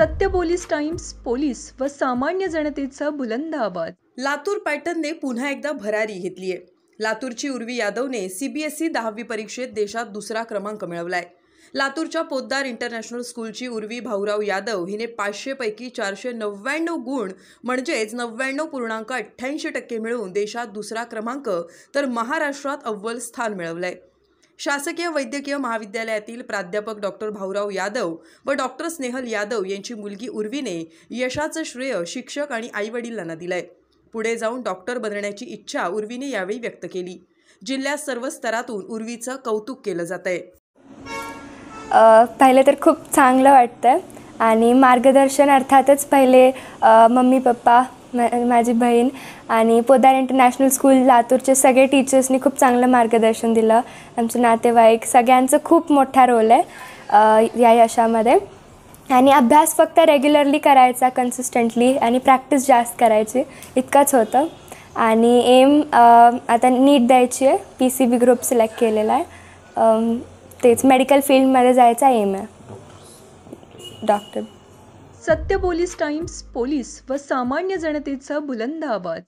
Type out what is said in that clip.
सत्य police times police व सामान्य जनतेचा बुलंद आवाज लातूर पॅटर्नने पुन्हा एकदा भरारी घेतली आहे लातूरची उर्वी यादवने सीबीएसई दहावी परीक्षेत देशात दुसरा क्रमांक मिळवलाय लातूरच्या पोद्दार इंटरनॅशनल स्कूलची उर्वी भाऊराव यादव हिने पाचशेपैकी चारशे नव्याण्णव गुण म्हणजेच नव्याण्णव पूर्णांक अठ्ठ्याऐंशी टक्के मिळवून देशात दुसरा क्रमांक तर महाराष्ट्रात अव्वल स्थान मिळवलं आहे शासकीय वैद्यकीय महाविद्यालयातील प्राध्यापक डॉक्टर भाऊराव यादव व डॉक्टर स्नेहल यादव यांची मुलगी उर्वीने यशाचं श्रेय शिक्षक आणि आईवडिलांना दिलंय पुढे जाऊन डॉक्टर बनण्याची इच्छा उर्वीने यावेळी व्यक्त केली जिल्ह्यात सर्व स्तरातून उर्वीचं कौतुक केलं जात आहे पहिले तर खूप चांगलं वाटतं आणि मार्गदर्शन अर्थातच पहिले मम्मी पप्पा माझी बहीण आणि पोदार इंटरनॅशनल स्कूल लातूरचे सगळे टीचर्सनी खूप चांगलं मार्गदर्शन दिलं आमचे नातेवाईक सगळ्यांचं खूप मोठा रोल आहे या यशामध्ये आणि अभ्यास फक्त रेग्युलरली करायचा कन्सिस्टंटली आणि प्रॅक्टिस जास्त करायची इतकंच होतं आणि एम आता नीट द्यायची आहे P C B group select केलेला आहे तेच मेडिकल फील्डमध्ये जायचा एम आहे डॉक्टर सत्य पोलीस टाइम्स पोलीस व सामान्य जनतेचा बुलंद आवाज